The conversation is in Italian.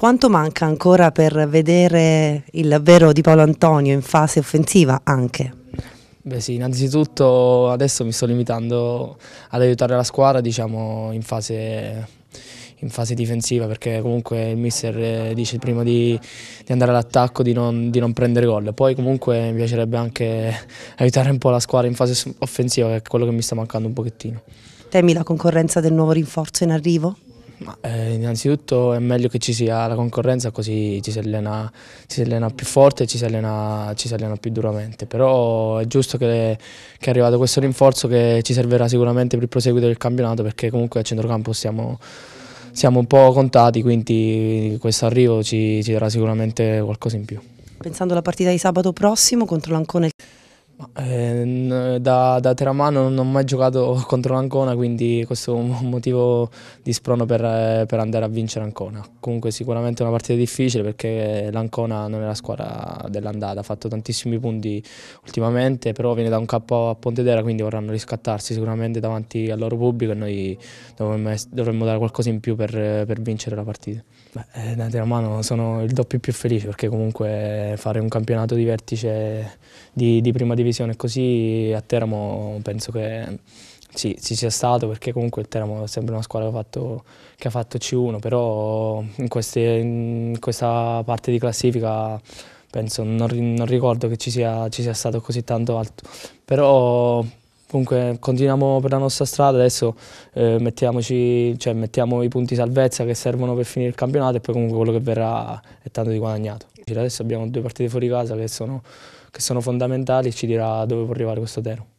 Quanto manca ancora per vedere il vero di Paolo Antonio in fase offensiva anche? Beh sì, innanzitutto adesso mi sto limitando ad aiutare la squadra diciamo, in, fase, in fase difensiva perché comunque il mister eh, dice prima di, di andare all'attacco di, di non, prendere gol poi comunque mi piacerebbe anche aiutare un po' la squadra in fase offensiva che è quello che mi sta mancando un pochettino Temi la concorrenza del nuovo rinforzo in arrivo? Ma, eh, innanzitutto è meglio che ci sia la concorrenza così ci si allena, ci si allena più forte e ci ci si allena, più duramente, però è giusto che, che, è arrivato questo rinforzo che ci servirà sicuramente per il proseguito del campionato perché comunque a centrocampo siamo, siamo un po' contati, quindi questo arrivo ci, ci darà sicuramente qualcosa in più. Pensando alla partita di sabato prossimo contro l'Ancone... Ehm, da, da Teramano non ho mai giocato contro l'Ancona, quindi questo è un motivo di sprono per, per, andare a vincere Ancona. Comunque sicuramente è una partita difficile perché l'Ancona non è la squadra dell'andata, ha fatto tantissimi punti ultimamente, però viene da un KO a Pontedera, quindi vorranno riscattarsi sicuramente davanti al loro pubblico e noi dovremmo, dovremmo dare qualcosa in più per, per vincere la partita. Beh, eh, da Teramano sono il doppio più felice perché comunque fare un campionato di vertice di, di prima divisione previsione così a Teramo penso che sì, ci sia stato perché comunque il Teramo è sempre una squadra che ha fatto, che ha fatto C1, però in, queste, in, questa parte di classifica penso, non, non ricordo che ci sia, ci sia, stato così tanto alto, però comunque continuiamo per la nostra strada, adesso eh, mettiamoci, cioè, mettiamo i punti salvezza che servono per finire il campionato e poi comunque quello che verrà è tanto di guadagnato. Adesso abbiamo due partite fuori casa che sono che sono fondamentali e ci dirà dove può arrivare questo Tero.